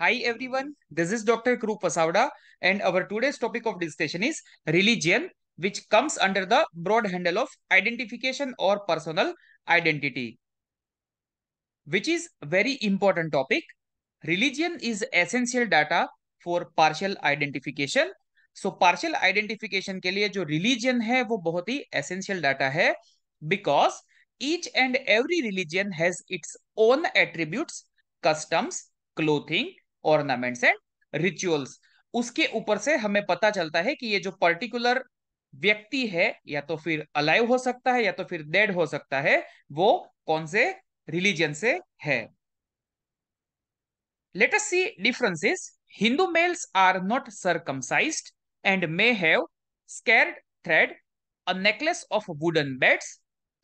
Hi everyone, this is Dr. Kuru Pasavada and our today's topic of discussion is religion which comes under the broad handle of identification or personal identity which is very important topic. Religion is essential data for partial identification. So partial identification ke liye jo religion hai wo बहुत hi essential data hai because each and every religion has its own attributes, customs, clothing, ornaments and rituals उसके ऊपर से हमें पता चलता है कि ये जो पर्टिकुलर व्यक्ति है या तो फिर अलाइव हो सकता है या तो फिर डेड हो सकता है वो कौन से रिलीजन से है let us see differences Hindu males are not circumcised and may have sacred thread a necklace of wooden beads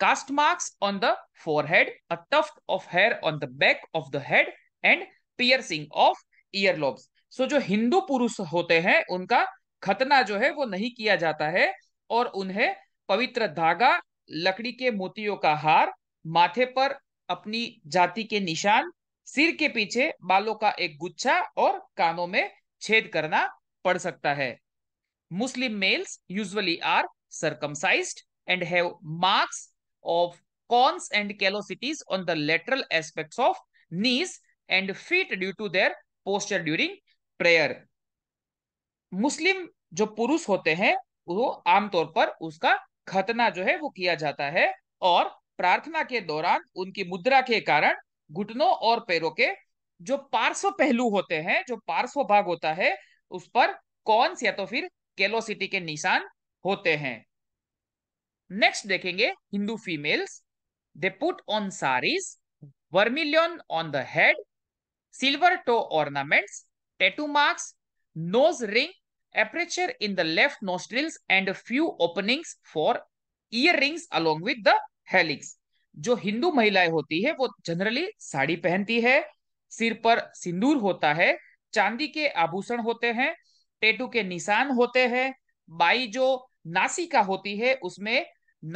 caste marks on the forehead a tuft of hair on the back of the head and piercing of ear lobes so जो हिंदू पुरुष होते हैं उनका खतना जो है वो नहीं किया जाता है और उन्हें पवित्र धागा लकड़ी के मोतियों का हार माथे पर अपनी जाति के निशान सिर के पीछे बालों का एक गुच्छा और कानों में छेद करना पड़ सकता है Muslim males usually are circumcised and have marks of corns and callosities on the lateral aspects of knees and feet due to their posture during prayer Muslim जो पुरुष होते हैं वो आमतौर पर उसका खतना जो है वो किया जाता है और प्रार्थना के दौरान उनकी मुद्रा के कारण घुटनों और पैरों के जो पार्श्व पहलू होते हैं जो पार्श्व भाग होता है उस पर कॉन्स या तो फिर केलोसिटी के निशान होते हैं नेक्स्ट देखेंगे Hindu females they put on saris vermilion on the head silver toe ornaments, tattoo marks, nose ring, aperture in the left nostrils and a few openings for earrings along with the helix. जो हिंदू महिलाएं होती है वो generally sari पहनती है सिर पर सिंदूर होता है चांदी के आभूषण होते हैं टेटू के निशान होते हैं बाई जो नासिका होती है उसमें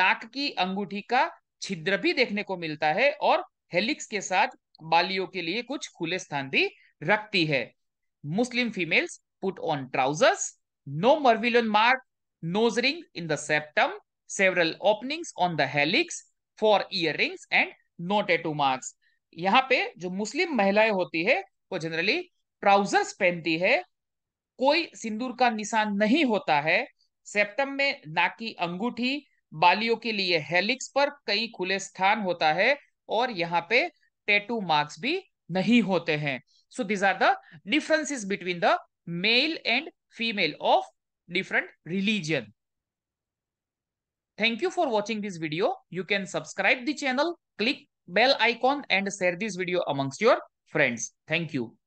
नाक की अंगूठी का छिद्र भी देखने को मिलता है और हेलिक्स के साथ बालियों के लिए कुछ खुले स्थान भी रखती है Muslim females put on trousers no no mark nose ring in the septum several openings on the helix for ear rings and no tattoo marks यहाँ पे जो मुस्लिम महिलाएं होती है वो जनरली ट्राउजर्स पहनती है कोई सिंदूर का निशान नहीं होता है सेप्टम में नाक की अंगूठी बालियों के लिए हेलिक्स पर कई खुले स्थान होता है और यहाँ पे टैटू मार्क्स भी नहीं होते हैं so these are the differences between the male and female of different religion thank you for watching this video you can subscribe the channel click bell icon and share this video amongst your friends thank you